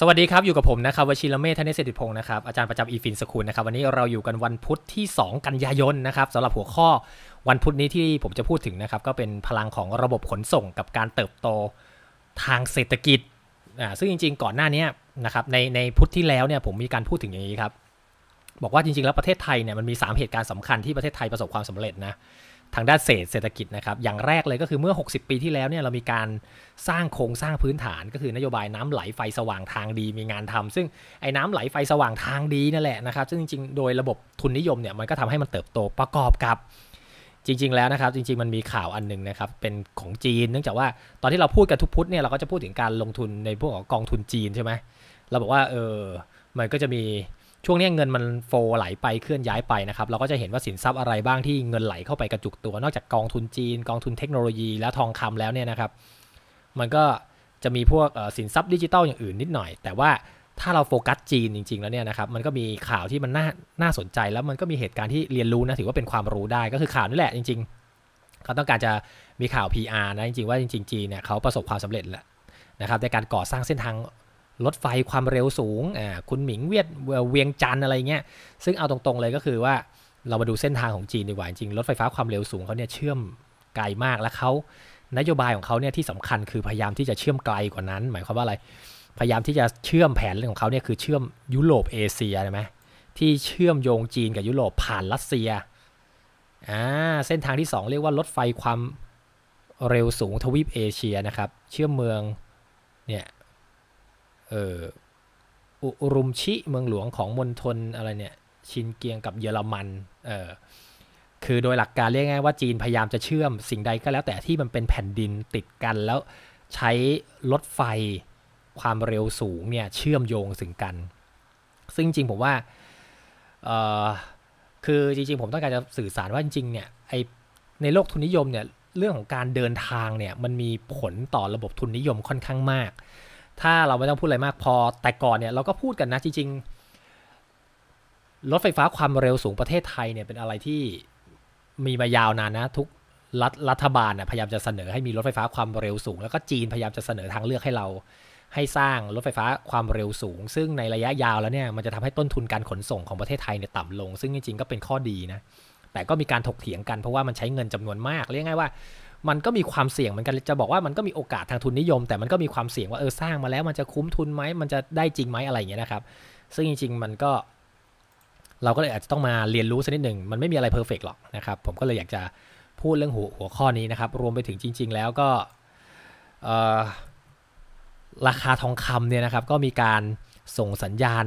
สวัสดีครับ อยู่กับผมนะครับวชิรเมธเนศติพงศ์นะครับอาจารย์ประจำอีฟินสกุลนะครับวันนี้เราอยู่กันวันพุธที่ 2 กันยายนนะครับสำหรับหัวข้อวันพุธนี้ที่ผมจะพูดถึงนะครับก็เป็นพลังของระบบขนส่งกับการเติบโตทางเศรษฐกิจอ่าซึ่งจริงๆ ก่อนหน้านี้นะครับในในพุธที่แล้วเนี่ยผมมีการพูดถึงอย่างนี้ครับบอกว่าจริงๆแล้วประเทศไทยเนี่ยมันมี3เหตุการณ์สำคัญที่ประเทศไทยประสบความสำเร็จนะทางด้านเศรษฐกิจนะครับอย่างแรกเลยก็คือเมื่อ 60 ปีที่แล้วเนี่ย เรามีการสร้างโครงสร้างพื้นฐานก็คือนโยบายน้ำไหลไฟสว่างทางดีมีงานทำ ซึ่งไอ้น้ำไหลไฟสว่างทางดีนั่นแหละนะครับ ซึ่งจริง ๆ โดยระบบทุนนิยมเนี่ย มันก็ทำให้มันเติบโตประกอบกับ จริงๆแล้วนะครับจริงๆมันมีข่าวอันหนึ่งนะครับเป็นของจีน เนื่องจากว่าตอนที่เราพูดกันทุกพุธเนี่ยเราก็จะพูดถึงการลงทุนในพวกกองทุนจีนใช่ไหมเราบอกว่าเออมันก็จะมีช่วงนี้เงินมันโฟไหลไปเคลื่อนย้ายไปนะครับ เราก็จะเห็นว่าสินทรัพย์อะไรบ้างที่เงินไหลเข้าไปกระจุกตัว นอกจากกองทุนจีน กองทุนเทคโนโลยีและทองคำแล้วเนี่ยนะครับ มันก็จะมีพวกสินทรัพย์ดิจิตอลอย่างอื่นนิดหน่อย แต่ว่าถ้าเราโฟกัสจีนจริง ๆแล้วเนี่ยนะครับมันก็มีข่าวที่มันน่าน่าสนใจแล้วมันก็มีเหตุการณ์ที่เรียนรู้นะถือว่าเป็นความรู้ได้ก็คือข่าวนี่แหละจริง ๆ เขาต้องการจะมีข่าว PR นะจริงๆว่าจริงๆจีนเนี่ยเขาประสบความสำเร็จแล้วนะครับในการก่อสร้างเส้นทางรถไฟความเร็วสูง คุณหมิงเวียดเวียงจันอะไรเงี้ย ซึ่งเอาตรงๆเลยก็คือว่าเรามาดูเส้นทางของจีนดีกว่าจริงรถไฟฟ้าความเร็วสูงเขาเนี่ยเชื่อมไกลมากและเขานโยบายของเขาเนี่ยที่สำคัญคือพยายามที่จะเชื่อมไกลกว่านั้น หมายความว่าอะไรพยายามที่จะเชื่อมแผนของเขาเนี่ยคือเชื่อมยุโรปเอเชียใช่ไหมที่เชื่อมโยงจีนกับยุโรปผ่านรัสเซียอ่าเส้นทางที่2เรียกว่ารถไฟความเร็วสูงทวีปเอเชียนะครับเชื่อมเมืองเนี่ยเอุรุมชิเมืองหลวงของมณฑลอะไรเนี่ยชินเกียงกับเยอรมันเออคือโดยหลักการเรียกง่ายว่าจีนพยายามจะเชื่อมสิ่งใดก็แล้วแต่ที่มันเป็นแผ่นดินติดกันแล้วใช้รถไฟความเร็วสูงเนี่ยเชื่อมโยงถึงกัน ซึ่งจริงผมว่าเออคือจริงๆผมต้องการจะสื่อสารว่าจริงๆเนี่ยไอในโลกทุนนิยมเนี่ยเรื่องของการเดินทางเนี่ยมันมีผลต่อระบบทุนนิยมค่อนข้างมากถ้าเราไม่ต้องพูดอะไรมากพอแต่ก่อนเนี่ยเราก็พูดกันนะ จริงๆรถไฟฟ้าความเร็วสูงประเทศไทยเนี่ยเป็นอะไรที่มีมายาวนานนะทุกรัฐรัฐบาลนะพยายามจะเสนอให้มีรถไฟฟ้าความเร็วสูง แล้วก็จีนพยายามจะเสนอทางเลือกให้เรา ให้สร้างรถไฟฟ้าความเร็วสูง ซึ่งในระยะยาวแล้วเนี่ยมันจะทำให้ต้นทุนการขนส่งของประเทศไทยเนี่ยต่ำลง ซึ่งจริงๆก็เป็นข้อดีนะ แต่ก็มีการถกเถียงกัน เพราะว่ามันใช้เงินจำนวนมากเรียกง่ายว่ามันก็มีความเสี่ยงเหมือนกันจะบอกว่ามันก็มีโอกาสทางทุนนิยม แต่มันก็มีความเสี่ยงว่าเออสร้างมาแล้ว มันจะคุ้มทุนไหมมันจะได้จริงไหมอะไรอย่างเงี้ยนะครับ ซึ่งจริงๆมันก็ เราก็เลยอาจจะต้องมาเรียนรู้สักนิดหนึ่งมันไม่มีอะไรเพอร์เฟกหรอกนะครับ ผมก็เลยอยากจะพูดเรื่องหัวหัวข้อนี้นะครับ รวมไปถึงจริงๆ แล้วก็ราคาทองคำเนี่ยนะครับ ก็มีการส่งสัญญาณ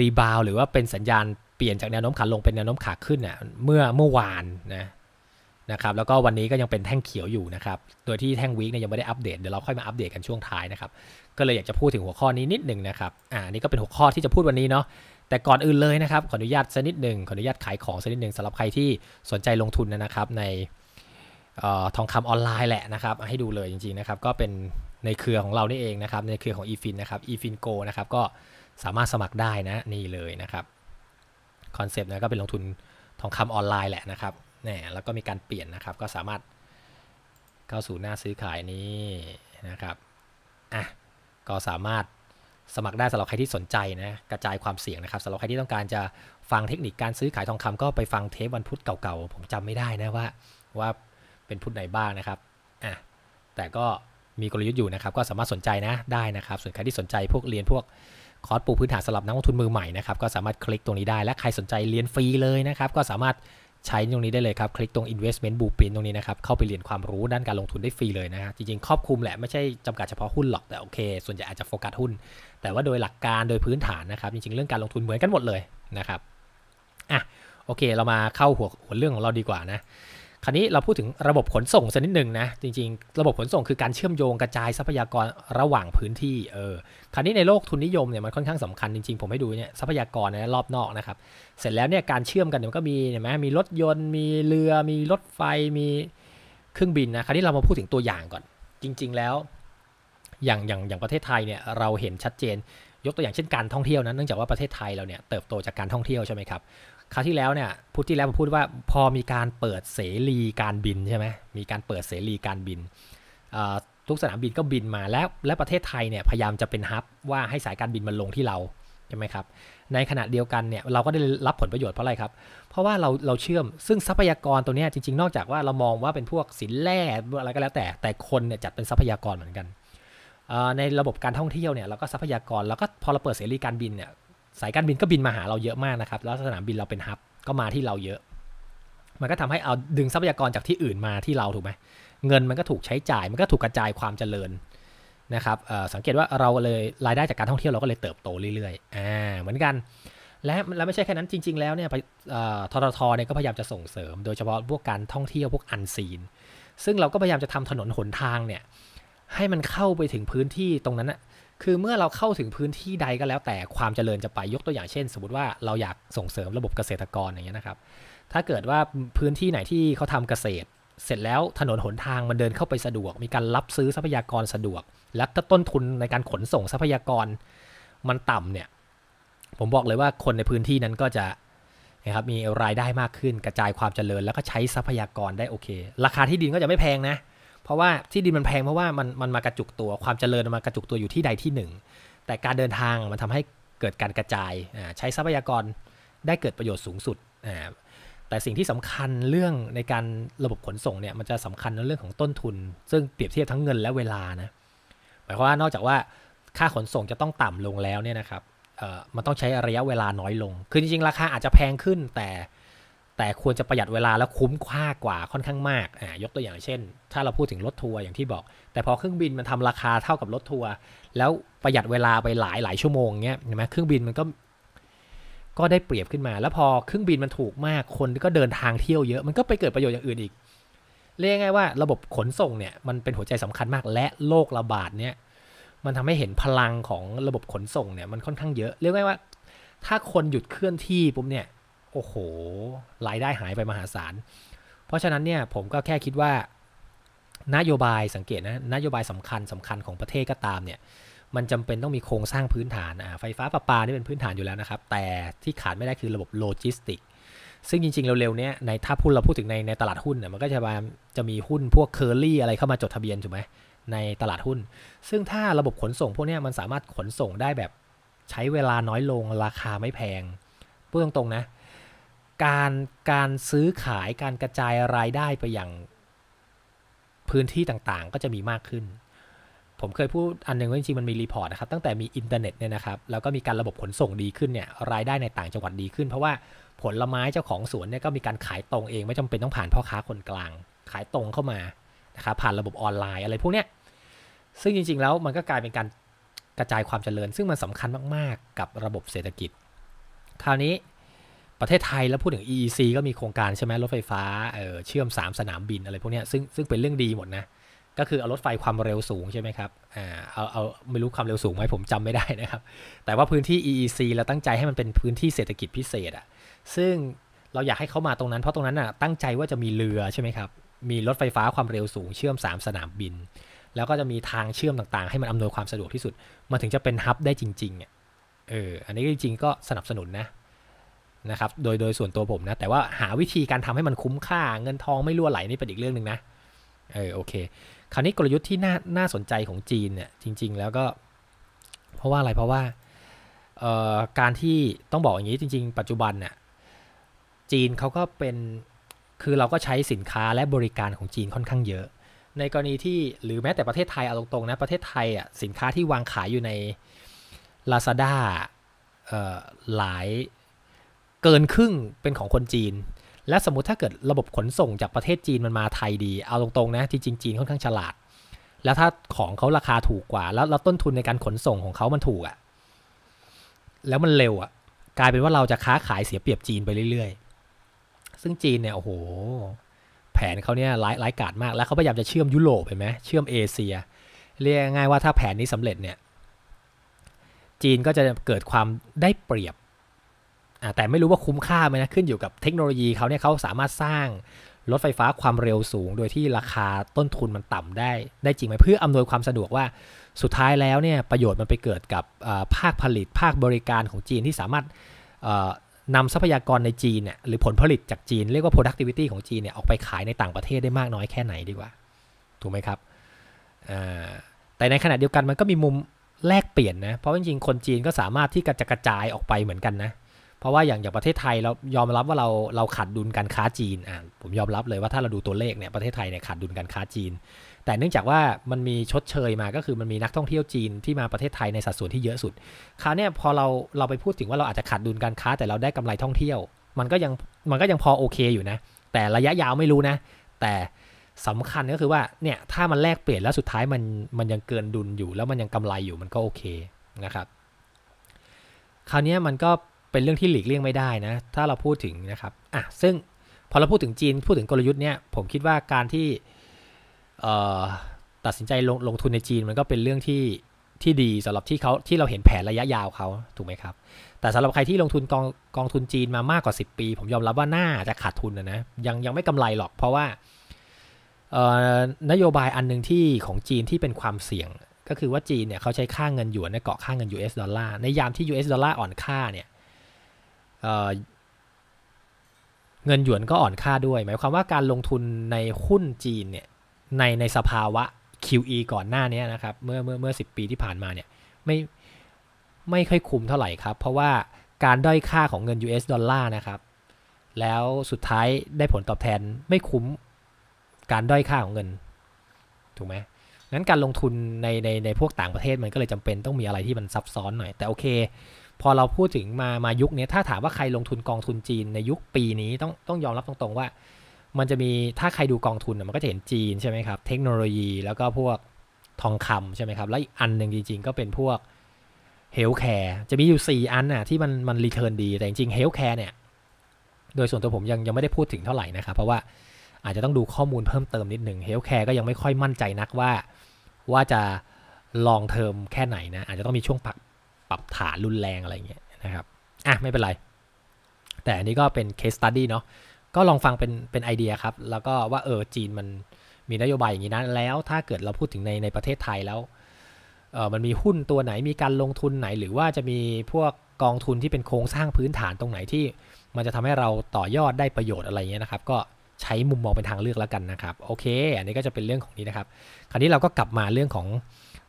รีบาวหรือว่าเป็นสัญญาณเปลี่ยนจากแนวโน้มขาลงเป็นแนวโน้มขาขึ้นเนะ่ยเมื่อเมื่อวานนะนะครับแล้วก็วันนี้ก็ยังเป็นแท่งเขียวอยู่นะครับโดยที่แท่งวิกเนี่ยยังไม่ได้อัปเดตเดี๋ยวเราค่อยมาอัปเดตกันช่วงท้ายนะครับก็เลยอยากจะพูดถึงหัวข้อนี้นิดหนึ่งนะครับอ่านี่ก็เป็นหัวข้อที่จะพูดวันนี้เนาะแต่ก่อนอื่นเลยนะครับขออนุญาตสักนิดหนึ่งขออนุญาตขายของสักนิดหนึ่งสำหรับใครที่สนใจลงทุนนะครับ ในทองคำออนไลน์แหละนะครับ ให้ดูเลยจริงๆนะครับก็เป็นในเครือของเรานี่เองนะครับ ในเครือของ e f i n นะครับ e f i n Go นะครับก็สามารถสมัครได้นะนี่เลยนะครับคอนเซปต์นะก็เป็นลงทุนทองคำออนไลน์แหละนะครับนี่แล้วก็มีการเปลี่ยนนะครับก็สามารถเข้าสู่หน้าซื้อขายนี้นะครับอ่ะก็สามารถสมัครได้สำหรับใครที่สนใจนะกระจายความเสี่ยงนะครับสำหรับใครที่ต้องการจะฟังเทคนิคการซื้อขายทองคำ ก็ไปฟังเทปวันพุธเก่าๆ ผมจำไม่ได้นะว่าว่าเป็นพุธไหนบ้างนะครับอ่ะแต่ก็มีกลยุทธ์อยู่นะครับ ก็สามารถสนใจนะได้นะครับส่วนใครที่สนใจพวกเรียนพวกคอร์สปูพื้นฐานสำหรับนักลงทุนมือใหม่นะครับก็สามารถคลิกตรงนี้ได้ และใครสนใจเรียนฟรีเลยนะครับ ก็สามารถใช้ตรงนี้ได้เลยครับคลิกตรง investment blueprint ตรงนี้นะครับเข้าไปเรียนความรู้ด้านการลงทุนได้ฟรีเลยนะฮะจริงๆ ครอบคลุมแหละไม่ใช่จำกัดเฉพาะหุ้นหรอกแต่โอเค ส่วนใหญ่อาจจะโฟกัสหุ้น แต่ว่าโดยหลักการโดยพื้นฐานนะครับ จริง ๆเรื่องการลงทุนเหมือนกันหมดเลยนะครับอ่ะโอเค เรามาเข้าหัวหัวเรื่องของเราดีกว่านะคราวนี้เราพูดถึงระบบขนส่งสักนิดหนึ่งนะจริงๆ ระบบขนส่งคือการเชื่อมโยงกระจายทรัพยากรระหว่างพื้นที่เออคราวนี้ในโลกทุนนิยมเนี่ยมันค่อนข้างสำคัญ จริงๆผมให้ดูเนี่ยทรัพยากรในรอบนอกนะครับ เสร็จแล้วเนี่ยการเชื่อมกันเนี่ยก็มีเห็นไหมมีรถยนต์ มีเรือมี รถไฟมีเครื่องบินนะคราวนี้เรามาพูดถึงตัวอย่างก่อน จริง ๆแล้ว อย่างอย่างอย่างประเทศไทยเนี่ยเราเห็นชัดเจน ยกตัวอย่างเช่นการท่องเที่ยวนะเนื่องจากว่าประเทศไทยเราเนี่ยเติบโตจากการท่องเที่ยวใช่ไหมครับคราวที่แล้วเนี่ยพูดที่แล้วผมพูดว่าพอมีการเปิดเสรีการบินใช่ไหมมีการเปิดเสรีการบิน ทุกสนามบินก็บินมาแล้วและประเทศไทยเนี่ยพยายามจะเป็นฮับว่าให้สายการบินมันลงที่เราใช่ไหมครับในขณะเดียวกันเนี่ยเราก็ได้รับผลประโยชน์เพราะอะไรครับเพราะว่าเราเราเชื่อมซึ่งทรัพยากรตัวนี้จริง ๆ นอกจากว่าเรามองว่าเป็นพวกสินแร่อะไรก็แล้วแต่แต่คนเนี่ยจัดเป็นทรัพยากรเหมือนกันในระบบการท่องเที่ยวเนี่ยเราก็ทรัพยากรแล้วก็พอเราเปิดเสรีการบินเนี่ยสายการบินก็บินมาหาเราเยอะมากนะครับ แล้วสนามบินเราเป็นฮับก็มาที่เราเยอะ มันก็ทำให้เอาดึงทรัพยากรจากที่อื่นมาที่เราถูกไหมเงินมันก็ถูกใช้จ่ายมันก็ถูกกระจายความเจริญนะครับสังเกตว่าเราเลยรายได้จากการท่องเที่ยวเราก็เลยเติบโตเรื่อยๆอ่าเหมือนกัน และและไม่ใช่แค่นั้นจริงๆแล้วเนี่ยทททเนี่ยก็พยายามจะส่งเสริมโดยเฉพาะพวกการท่องเที่ยวพวกอันซีน ซึ่งเราก็พยายามจะทำถนนหนทางเนี่ย ให้มันเข้าไปถึงพื้นที่ตรงนั้นอะคือเมื่อเราเข้าถึงพื้นที่ใดก็แล้ว แต่ความเจริญจะไปยกตัวอย่างเช่น สมมติว่าเราอยากส่งเสริมระบบเกษตรกรอย่างเงี้ยนะครับ ถ้าเกิดว่าพื้นที่ไหนที่เขาทำเกษตร เสร็จแล้วถนนหนทางมันเดินเข้าไปสะดวก มีการรับซื้อทรัพยากรสะดวก และถ้าต้นทุนในการขนส่งทรัพยากร มันต่ำเนี่ย ผมบอกเลยว่าคนในพื้นที่นั้นก็จะนะครับมีรายได้มากขึ้น กระจายความเจริญ แล้วก็ใช้ทรัพยากรได้โอเค ราคาที่ดินก็จะไม่แพงนะเพราะว่าที่ดินมันแพงเพราะว่ามันมันมากระจุกตัวความเจริญมากระจุกตัวอยู่ที่ใดที่หนึ่งแต่การเดินทางมันทำให้เกิดการกระจายใช้ทรัพยากรได้เกิดประโยชน์สูงสุด แต่สิ่งที่สำคัญเรื่องในการระบบขนส่งเนี่ยมันจะสำคัญในเรื่องของต้นทุน ซึ่งเปรียบเทียบทั้งเงินและเวลานะหมายความว่านอกจากว่าค่าขนส่งจะต้องต่ำลงแล้วเนี่ยนะครับมันต้องใช้ระยะเวลาน้อยลงคือจริงๆราคาอาจจะแพงขึ้นแต่แต่ควรจะประหยัดเวลาแล้วคุ้มค่ากว่าค่อนข้างมาก อ่ายกตัวอย่างเช่น ถ้าเราพูดถึงรถทัวร์อย่างที่บอก แต่พอเครื่องบินมันทำราคาเท่ากับรถทัวร์ แล้วประหยัดเวลาไปหลายหลายชั่วโมงเงี้ยใช่ไหมเครื่องบินมันก็ ก็ได้เปรียบขึ้นมา แล้วพอเครื่องบินมันถูกมาก คนก็เดินทางเที่ยวเยอะ มันก็ไปเกิดประโยชน์อย่างอื่นอีก เรียกง่ายว่าระบบขนส่งเนี่ย มันเป็นหัวใจสำคัญมาก และโรคระบาดเนี่ย มันทำให้เห็นพลังของระบบขนส่งเนี่ย มันค่อนข้างเยอะ เรียกง่ายว่า ถ้าคนหยุดเคลื่อนที่ปุ๊บเนี่ยโอ้โห รายได้หายไปมหาศาล เพราะฉะนั้นเนี่ย ผมก็แค่คิดว่านโยบายสังเกตนะนโยบายสำคัญสำคัญของประเทศก็ตามเนี่ย มันจำเป็นต้องมีโครงสร้างพื้นฐาน ไฟฟ้าประปา นี่เป็นพื้นฐานอยู่แล้วนะครับ แต่ที่ขาดไม่ได้คือระบบโลจิสติกซึ่งจริงๆเร็วๆเนี้ยในถ้าพูดเราพูดถึงใน ในตลาดหุ้นเนี่ยมันก็จะมาจะมีหุ้นพวกเคอรี่อะไรเข้ามาจดทะเบียนถูกไหมในตลาดหุ้น ซึ่งถ้าระบบขนส่งพวกนี้มันสามารถขนส่งได้แบบใช้เวลาน้อยลงราคาไม่แพงพูดตรงๆนะการการซื้อขายการกระจายรายได้ไปอย่างพื้นที่ต่างๆ ก็จะมีมากขึ้น ผมเคยพูดอันนึงว่าจริงๆมันมีรีพอร์ตนะครับ ตั้งแต่มีอินเทอร์เน็ตเนี่ยนะครับแล้วก็มีการระบบขนส่งดีขึ้นเนี่ยรายได้ในต่างจังหวัดดีขึ้น เพราะว่าผลไม้เจ้าของสวนเนี่ยก็มีการขายตรงเอง ไม่จำเป็นต้องผ่านพ่อค้าคนกลาง ขายตรงเข้ามานะครับผ่านระบบออนไลน์อะไรพวกเนี้ยซึ่งจริง ๆแล้วมันก็กลายเป็นการกระจายความเจริญซึ่งมันสำคัญมากๆ กับระบบเศรษฐกิจ คราวนี้ประเทศไทยแล้วพูดถึง EEC ก็มีโครงการใช่ไหมรถไฟฟ้าเเชื่อม 3 สนามบิน อะไรพวกนี้ซึ่งซึ่งเป็นเรื่องดีหมดนะ ก็คือเอารถไฟความเร็วสูงใช่ไหมครับอ่าเอาเอาไม่รู้ความเร็วสูงไหมผมจำไม่ได้นะครับ แต่ว่าพื้นที่ EEC เราตั้งใจให้มันเป็นพื้นที่เศรษฐกิจพิเศษอะ่ะซึ่งเราอยากให้เขามาตรงนั้นเพราะตรงนั้นอ่ะตั้งใจว่าจะมีเรือใช่ไหมครับมีรถไฟฟ้าความเร็วสูง เชื่อม 3 สนามบิน แล้วก็จะมีทางเชื่อมต่างๆ ให้มันอำนวยความสะดวกที่สุดมันถึงจะเป็นฮับได้จริงๆเอออันนี้จริงๆก็สนับสนุนนะนะครับโดยโดยส่วนตัวผมนะ แต่ว่าหาวิธีการทำให้มันคุ้มค่า เงินทองไม่ล้่วไหล นี่เป็นอีกเรื่องหนึ่งนะ เออโอเค คราวนี้กลยุทธ์ที่น่าน่าสนใจของจีนเนี่ยจริง ๆ แล้วก็ เพราะว่าอะไรเพราะว่าการที่ต้องบอกอย่างนี้จริง ๆ ปัจจุบันเนี่ยจีนเขาก็เป็น คือเราก็ใช้สินค้าและบริการของจีนค่อนข้างเยอะ ในกรณีที่หรือแม้แต่ประเทศไทยเอาตรงๆนะประเทศไทยอ่ะสินค้าที่วางขายอยู่ใน Lazada เอ่อหลายเกินครึ่งเป็นของคนจีน และสมมติถ้าเกิดระบบขนส่งจากประเทศจีนมันมาไทยดีเอาตรงๆนะที่จริงจีนค่อนข้างฉลาด แล้วถ้าของเขาราคาถูกกว่าแล้วเราต้นทุนในการขนส่งของเขามันถูกอะ่ะแล้วมันเร็วอะ่ะกลายเป็นว่าเราจะค้าขายเสียเปรียบจีนไปเรื่อยๆซึ่งจีนเนี่ยโอ้โห แผนเขาเนี่ยร้ายร้ายกาจมากแล้วเขาพยายามจะเชื่อมยุโรปเห็นไหมเชื่อมเอเชียเรียกง่ายว่าถ้าแผนนี้สำเร็จเนี่ยจีนก็จะเกิดความได้เปรียบแต่ไม่รู้ว่าคุ้มค่าไหมนะขึ้นอยู่กับเทคโนโลยีเขาเนี่ยเขาสามารถสร้างรถไฟฟ้าความเร็วสูง โดยที่ราคาต้นทุนมันต่ำได้ ได้จริงไหมเพื่ออำนวยความสะดวกว่าสุดท้ายแล้วเนี่ยประโยชน์มันไปเกิดกับภาคผลิต ภาคบริการของจีนที่สามารถนำทรัพยากรในจีนเนี่ยหรือผลผลิตจากจีน เรียกว่า productivity ของจีนเนี่ยออกไปขายในต่างประเทศได้มากน้อยแค่ไหนดีกว่าถูกไหมครับแต่ในขณะเดียวกันมันก็มีมุมแลกเปลี่ยนนะเพราะจริงๆคนจีนก็สามารถที่จะกระจายออกไปเหมือนกันนะเพราะว่าอย่างอย่างประเทศไทยเรายอมรับว่าเราเราขาดดุลการค้าจีนอ่ะผมยอมรับเลยว่าถ้าเราดูตัวเลขเนี่ยประเทศไทยเนี่ยขาดดุลการค้าจีน แต่เนื่องจากว่ามันมีชดเชยมาก็คือมันมีนักท่องเที่ยวจีนที่มาประเทศไทยในสัดส่วนที่เยอะสุดคราวนี้พอเราเราไปพูดถึงว่าเราอาจจะขาดดุลการค้าแต่เราได้กำไรท่องเที่ยวมันก็ยังมันก็ยังพอโอเคอยู่นะแต่ระยะยาวไม่รู้นะ แต่สำคัญก็คือว่าเนี่ยถ้ามันแลกเปลี่ยนแล้วสุดท้ายมันมันยังเกินดุลอยู่ แล้วมันยังกำไรอยู่มันก็โอเคนะครับคราวนี้มันก็เป็นเรื่องที่หลีกเลี่ยงไม่ได้นะ ถ้าเราพูดถึงนะครับอ่ะซึ่งพอเราพูดถึงจีน พูดถึงกลยุทธ์เนี่ย ผมคิดว่าการที่ตัดสินใจลงลงทุนในจีนมันก็เป็นเรื่องที่ที่ดีสำหรับที่เขาที่เราเห็นแผนระยะยาวเขา ถูกไหมครับ แต่สำหรับใครที่ลงทุนกองกองทุนจีนมามากกว่า 10 ปี ผมยอมรับว่าน่าจะขาดทุนนะนะ ยังยังไม่กำไรหรอกเพราะว่านโยบายอันหนึ่งที่ของจีนที่เป็นความเสี่ยงก็คือว่าจีนเนี่ยเขาใช้ค่าเงินหยวนเกาะค่าเงิน US ดอลลาร์ ในยามที่ US ดอลลาร์อ่อนค่าเนี่ยเงินหยวนก็อ่อนค่าด้วย หมายความว่าการลงทุนในหุ้นจีนเนี่ยในในสภาวะ QE ก่อนหน้านี้นะครับเมื่อเมื่อเมื่อสิปีที่ผ่านมาเนี่ย ไม่ไม่ค่อยคุ้มเท่าไหร่ครับ เพราะว่าการด้อยค่าของเงิน US ดอลลาร์นะครับ แล้วสุดท้ายได้ผลตอบแทนไม่คุ้มการด้อยค่าของเงิน ถูกไหมงั้นการลงทุนในในในพวกต่างประเทศมันก็เลยจำเป็นต้องมีอะไรที่มันซับซ้อนหน่อย แต่โอเคพอเราพูดถึงมามายุคนี้ ถ้าถามว่าใครลงทุนกองทุนจีนในยุคปีนี้ต้องต้องยอมรับตรงๆว่า มันจะมีถ้าใครดูกองทุนมันก็จะเห็นจีนใช่ไหมครับ เทคโนโลยีแล้วก็พวกทองคำใช่ไหมครับ แล้วอีกอันหนึ่งจริงๆก็เป็นพวกเฮลท์แคร์จะมีอยู่ 4 อันน่ะที่มันมันรีเทิร์นดี แต่จริงๆเฮลท์แคร์เนี่ย โดยส่วนตัวผมยังยังไม่ได้พูดถึงเท่าไหร่นะครับเพราะว่าอาจจะต้องดูข้อมูลเพิ่มเติมนิดหนึ่งเฮลท์แคร์ก็ยังไม่ค่อยมั่นใจนักว่าว่าจะลองเทอมแค่ไหนนะอาจจะต้องมีช่วงพักปรับฐานรุนแรงอะไรเงี้ยนะครับ อ่ะ ไม่เป็นไร แต่อันนี้ก็เป็นเคสตั t ดี้เนาะก็ลองฟังเป็นเป็นไอเดียครับ แล้วก็ว่าเออจีนมันมีนโยบายอย่างนี้นะแล้ว ถ้าเกิดเราพูดถึงในในประเทศไทยแล้วเออมันมีหุ้นตัวไหนมีการลงทุนไหน หรือว่าจะมีพวกกองทุนที่เป็นโครงสร้างพื้นฐานตรงไหนที่ มันจะทำให้เราต่อยอดได้ประโยชน์อะไรเงี้ยนะครับ ก็ใช้มุมมองเป็นทางเลือกแล้วกันนะครับโอเค อันนี้ก็จะเป็นเรื่องของนี้นะครับ คราวนี้เราก็กลับมาเรื่องของ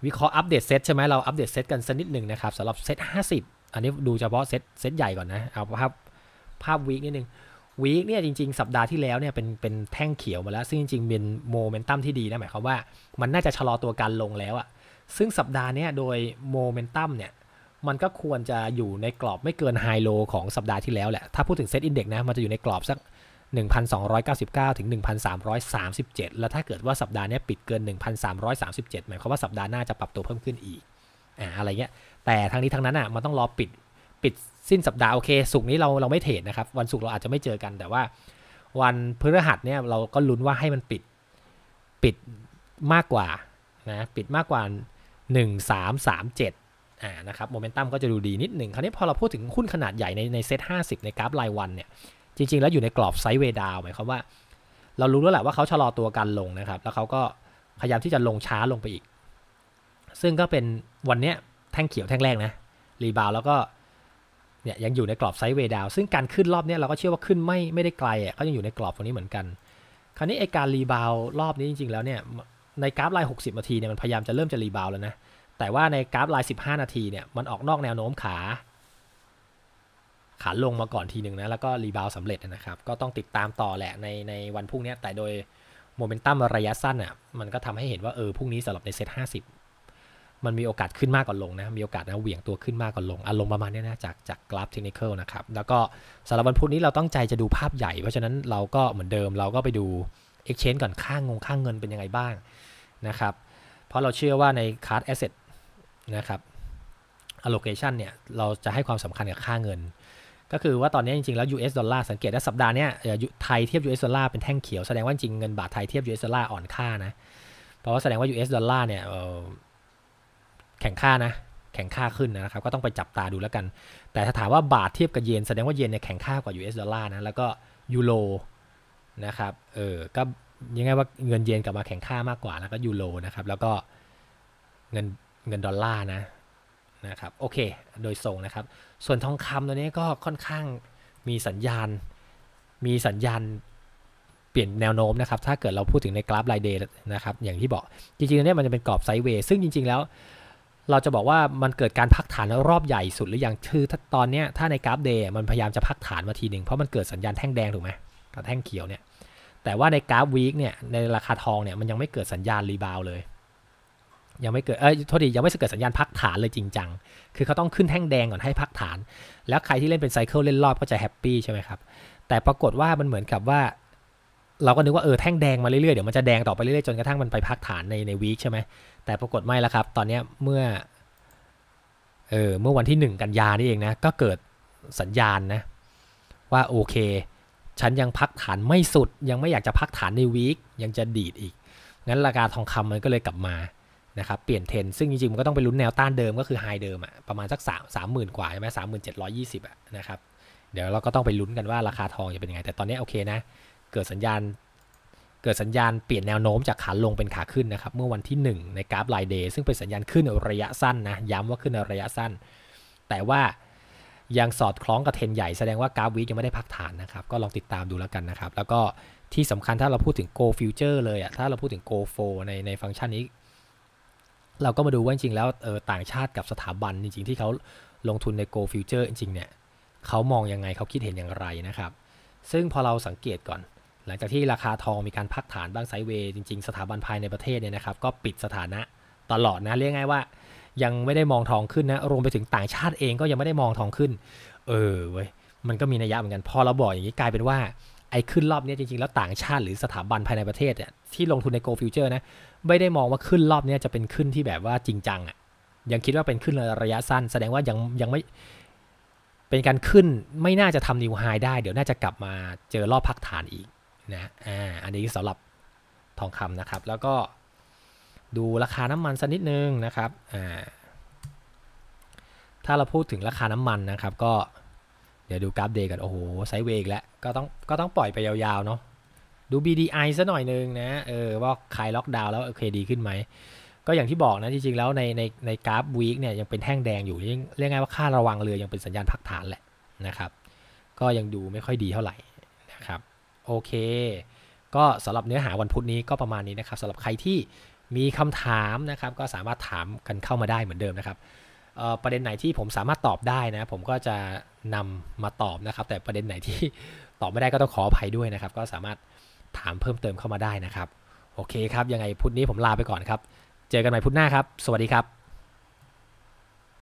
วิเคราะห์อัปเดตเซตใช่ไหมเราอัปเดตเซตกันสักนิดหนึ่งนะครับสำหรับเซตห้าสิบอันนี้ดูเฉพาะเซตเซตใหญ่ก่อนนะเอาภาพภาพวีคนิดหนึ่งวีคเนี่ยจริงๆ สัปดาห์ที่แล้วเนี่ยเป็นเป็นแท่งเขียวมาแล้ว ซึ่งจริงๆเป็นโมเมนตัมที่ดีนะหมายความว่ามันน่าจะชะลอตัวการลงแล้วอะซึ่งสัปดาห์นี้โดยโมเมนตัมเนี่ยมันก็ควรจะอยู่ในกรอบไม่เกินไฮโลของสัปดาห์ที่แล้วแหละถ้าพูดถึงเซตอินเด็กซ์นะมันจะอยู่ในกรอบสัก1,299ถึง1,337 แล้วถ้าเกิดว่าสัปดาห์นี้ปิดเกิน 1,337หมายความว่าสัปดาห์หน้าจะปรับตัวเพิ่มขึ้นอีกอ่าอะไรเงี้ยแต่ทั้งนี้ทั้งนั้นอ่ะมันต้องรอปิดปิดสิ้นสัปดาห์โอเคสุกนี้เราเราไม่เทรดนะครับวันศุกร์เราอาจจะไม่เจอกัน แต่ว่าวันพฤหัสเนี่ยเราก็ลุ้นว่าให้มันปิดปิดมากกว่านะปิดมากกว่า 1337อ่านะครับโมเมนตัมก็จะดูดีนิดหนึ่งคราวนี้พอเราพูดถึงหุ้นขนาดใหญ่ในในเซ็ตห้าสิบในกราฟรายวันเนี่ยจริงๆ แล้วอยู่ในกรอบไซด์เวดาวหมายความว่า เรารู้แล้วแหละว่าเขาชะลอตัวการลงนะครับ แล้วเขาก็พยายามที่จะลงช้าลงไปอีกซึ่งก็เป็นวันเนี้ยแท่งเขียวแท่งแรกนะรีบาวแล้วก็เนี่ยยังอยู่ในกรอบไซด์เวดาวซึ่งการขึ้นรอบเนี้ยเราก็เชื่อว่าขึ้นไม่ไม่ได้ไกลอ่ะเขายังอยู่ในกรอบตรงนี้เหมือนกัน คราวนี้ไอการรีบาวรอบนี้จริงๆแล้วเนี่ยในกราฟหาย60 นาทีเนี่ยมันพยายามจะเริ่มจะรีบาวแล้วนะแต่ว่าในกราฟิาย15 นาทีเนี่ย มันออกนอกแนวโน้มขาขาลงมาก่อนทีหนึ่งนะแล้วก็รีบาวสำเร็จนะครับ ก็ต้องติดตามต่อแหละในในวันพรุ่งนี้ แต่โดยโมเมนตัมระยะสั้นอ่ะมันก็ทำให้เห็นว่า เออพรุ่งนี้สำหรับในเซตห้าสิบมันมีโอกาสขึ้นมากกว่าลงนะ มีโอกาสนะเหวี่ยงตัวขึ้นมากกว่าลงอารมณ์ประมาณนี้นะจากจากกราฟเทคนิคนะครับ แล้วก็สำหรับวันพุธนี้เราตั้งใจจะดูภาพใหญ่ เพราะฉะนั้นเราก็เหมือนเดิมเราก็ไปดู Exchange ก่อนค่างงค่างเงินเป็นยังไงบ้างนะครับเพราะเราเชื่อว่าในคาร์ดแอสเซทนะครับอะโลเกชันเนี่ยเราจะให้ความสำคัญกับค่าเงินก็คือว่าตอนนี้จริงๆแล้ว US ดอลลาร์สังเกตได้สัปดาห์นี้ไทยเทียบ US ดอลลาร์เป็นแท่งเขียวแสดงว่าจริงเงินบาทไทยเทียบ US ดอลลาร์อ่อนค่านะเพราะว่าแสดงว่า US ดอลลาร์เนี่ยแข่งค่านะแข่งค่าขึ้นนะครับ ก็ต้องไปจับตาดูแล้วกัน แต่ถ้าถามว่าบาทเทียบกับเยนแสดงว่าเยนเนี่ยแข่งค่ากว่า US ดอลลาร์นะแล้วก็ยูโรนะครับเออก็ยังไงว่าเงินเยนกลับมาแข่งค่ามากกว่าแล้วก็ยูโรนะครับแล้วก็เงินเงินดอลลาร์นะนะครับโอเค โดยส่งนะครับ ส่วนทองคำตัวนี้ก็ค่อนข้างมีสัญญาณ มีสัญญาณเปลี่ยนแนวโน้มนะครับ ถ้าเกิดเราพูดถึงในกราฟรายเดย์นะครับ อย่างที่บอก จริงๆ เนี่ยมันจะเป็นกรอบไซด์เวย์ซึ่งจริงๆ แล้ว เราจะบอกว่ามันเกิดการพักฐานรอบใหญ่สุดหรือยัง คือตอนนี้ถ้าในกราฟเดย์มันพยายามจะพักฐานมาทีหนึ่งเพราะมันเกิดสัญญาณแท่งแดงถูกไหมกับแท่งเขียวเนี่ย แต่ว่าในกราฟวีคเนี่ย ในราคาทองเนี่ยมันยังไม่เกิดสัญญาณรีบาวเลยยังไม่เกิด เอ้ยโทษดียังไม่เกิดสัญญาณพักฐานเลยจริงจัง คือเขาต้องขึ้นแท่งแดงก่อนให้พักฐาน แล้วใครที่เล่นเป็นไซเคิลเล่นรอบก็จะแฮปปี้ใช่ไหมครับ แต่ปรากฏว่ามันเหมือนกับว่า เราก็นึกว่าเออแท่งแดงมาเรื่อย ๆ เดี๋ยวมันจะแดงต่อไปเรื่อย ๆ จนกระทั่งมันไปพักฐานในในวีคใช่ไหมแต่ปรากฏไม่ละครับ ตอนนี้เมื่อ เออ เมื่อวันที่ 1 กันยานี่เองนะ ก็เกิดสัญญาณนะ ว่าโอเค ฉันยังพักฐานไม่สุด ยังไม่อยากจะพักฐานในวีค ยังจะดีดอีก งั้นราคาทองคำมันก็เลยกลับมานะครับ เปลี่ยนเทนซึ่งจริงๆมันก็ต้องไปลุ้นแนวต้านเดิมก็คือไฮเดิมอะประมาณสักสสาามมหมื่นกว่า ใช่ไหมสามหมื่นเจ็ดร้อยยี่สิบอะนะครับ เดี๋ยวเราก็ต้องไปลุ้นกันว่าราคาทองจะเป็นยังไง แต่ตอนนี้โอเคนะ เกิดสัญญาณ เกิดสัญญาณเปลี่ยนแนวโน้มจากขาลงเป็นขาขึ้นนะครับ เมื่อวันที่ 1 ในกราฟไลเดย์ซึ่งเป็นสัญญาณขึ้นระยะสั้นนะ ย้ำว่าขึ้นระยะสั้น แต่ว่ายังสอดคล้องกับเทนใหญ่แสดงว่ากราฟวิยังไม่ได้พักฐานนะครับ ก็ลองติดตามดูแล้วกันนะครับแล้วก็ที่สำคัญถ้าเราพูดถึงโกลฟิวเจอร์เลยอะถ้าเราพูดถึงโกลโฟในในฟังก์ชันนี้เราก็มาดูว่าจริง ๆ แล้วเออต่างชาติกับสถาบันจริง ๆ ที่เขาลงทุนใน Go Future จริง ๆ เนี่ยเขามองยังไงเขาคิดเห็นอย่างไรนะครับ ซึ่งพอเราสังเกตก่อน หลังจากที่ราคาทองมีการพักฐานบ้างไซเวย์ จริง ๆ สถาบันภายในประเทศเนี่ยนะครับ ก็ปิดสถานะตลอดนะ เรียกง่ายว่า ยังไม่ได้มองทองขึ้นนะรวมไปถึงต่างชาติเองก็ยังไม่ได้มองทองขึ้น เออเว้ยมันก็มีนัยยะเหมือนกัน พอเราบอกอย่างนี้กลายเป็นว่าไอ้ขึ้นรอบนี้จริงๆแล้วต่างชาติหรือสถาบันภายในประเทศเนี่ยที่ลงทุนในโกฟิวเจอร์นะ ไม่ได้มองว่าขึ้นรอบนี้จะเป็นขึ้นที่แบบว่าจริงจังอะ่ะยังคิดว่าเป็นขึ้นระยะสั้น แสดงว่ายังยังไม่เป็นการขึ้นไม่น่าจะทำนิวไฮได้เดี๋ยวน่าจะกลับมาเจอรอบพักฐานอีกนะอ่าอันนี้สำหรับทองคำนะครับแล้วก็ดูราคาน้ำมันสักนิดนึงนะครับอ่าถ้าเราพูดถึงราคาน้ำมันนะครับก็เดี๋ยวดูกราฟเดย์กันโอ้โหไซเวกแล้วก็ต้องก็ต้องปล่อยไปยาวๆเนาะดู BDI ซะหน่อยนึงนะเออว่าคลายล็อกดาวน์แล้วโอเคดีขึ้นไหม ก็อย่างที่บอกนะจริงๆแล้วในในในกราฟวีคเนี่ย ยังเป็นแท่งแดงอยู่เรียกง่ายว่าค่าระวังเรือยังเป็นสัญญาณพักฐานแหละนะครับ ก็ยังดูไม่ค่อยดีเท่าไหร่นะครับโอเค ก็สำหรับเนื้อหาวันพุธนี้ก็ประมาณนี้นะครับสำหรับใครที่มีคำถามนะครับ ก็สามารถถามกันเข้ามาได้เหมือนเดิมนะครับประเด็นไหนที่ผมสามารถตอบได้นะผมก็จะนำมาตอบนะครับ แต่ประเด็นไหนที่ตอบไม่ได้ก็ต้องขออภัยด้วยนะครับ ก็สามารถถามเพิ่มเติมเข้ามาได้นะครับ โอเคครับ ยังไงพุธนี้ผมลาไปก่อนครับ เจอกันใหม่พุธหน้าครับ สวัสดีครับ